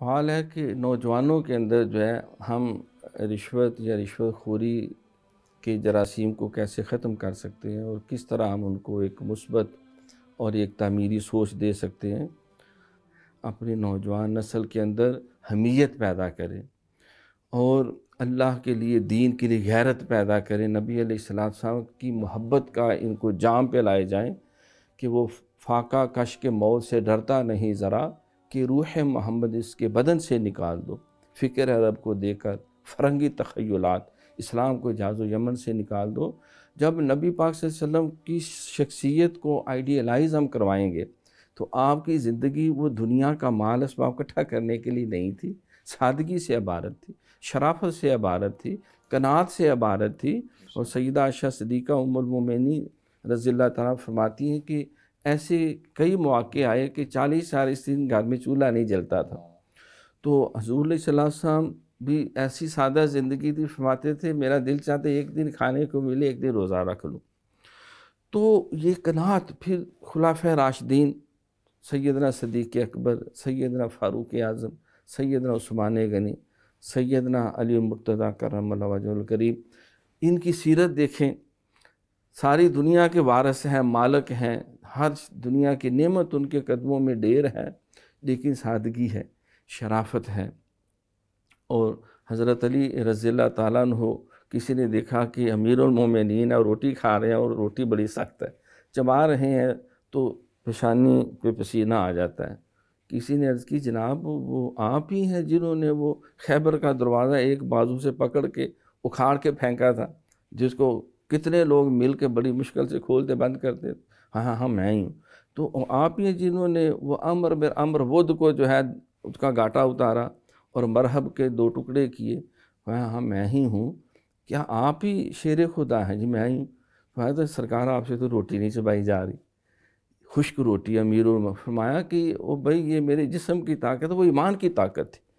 सवाल है कि नौजवानों के अंदर जो है हम रिश्वत या रिश्वत खोरी के जरासीम को कैसे ख़त्म कर सकते हैं और किस तरह हम उनको एक मुस्बत और एक तमीरी सोच दे सकते हैं अपनी नौजवान नस्ल के अंदर हमीयत पैदा करें और अल्लाह के लिए दीन के लिए गैरत पैदा करें नबी साहब की मोहब्बत का इनको जाम पे लाए जाएं कि वो फाका कश के मौत से डरता नहीं ज़रा कि रूह मोहम्मद इसके बदन से निकाल दो फ़िक्र अरब को देकर फरंगी तखयलात इस्लाम को जाज़ो यमन से निकाल दो जब नबी पाक वसल्लम की शख्सियत को आइडियलाइज हम करवाएंगे तो आपकी ज़िंदगी वो दुनिया का माल इसबाब इकट्ठा करने के लिए नहीं थी सादगी से इबारत थी शराफत से इबारत थी कनात से इबारत थी और सैदा आशा सदीक़ा उमरमोमिनी रज़ी तरमाती हैं कि ऐसे कई मौके आए कि चालीस साल इस दिन घर में चूल्हा नहीं जलता था तो हजूर सलाम भी ऐसी सादा ज़िंदगी थी फरमाते थे मेरा दिल चाहते एक दिन खाने को मिले एक दिन रोज़ा रख लूँ तो ये कनात फिर खुलाफ राशदीन सैदना सदीक़ अकबर सैदना फ़ारूक आज़म सैदना उस्मान गनी सैदना अली मुर्तदा करम करीब इनकी सीरत देखें सारी दुनिया के वारस हैं मालक हैं हर दुनिया की नेमत उनके कदमों में ढेर है लेकिन सादगी है शराफत है और हज़रत अली रज़ील्ला तालन हो किसी ने देखा कि अमीरमिन और रोटी खा रहे हैं और रोटी बड़ी सख्त है जब आ रहे हैं तो पेशानी पे पसीना आ जाता है किसी ने अर्ज़ की जनाब वो आप ही हैं जिन्होंने वो खैबर का दरवाज़ा एक बाजू से पकड़ के उखाड़ के फेंका था जिसको कितने लोग मिल के बड़ी मुश्किल से खोलते बंद करते हाँ हाँ हाँ मैं ही हूँ तो आप ये जिन्होंने वो अमर बिर अमर बुद्ध को जो है उसका घाटा उतारा और मरहब के दो टुकड़े किए हाँ, हाँ हाँ मैं ही हूँ क्या आप ही शेर खुदा हैं जी मैं ही हूँ फरमाया तो सरकार आपसे तो रोटी नहीं चबाई जा रही खुश्क रोटी अमीरों में फरमाया कि ओ भाई ये मेरे जिसम की ताकत वो ईमान की ताकत थी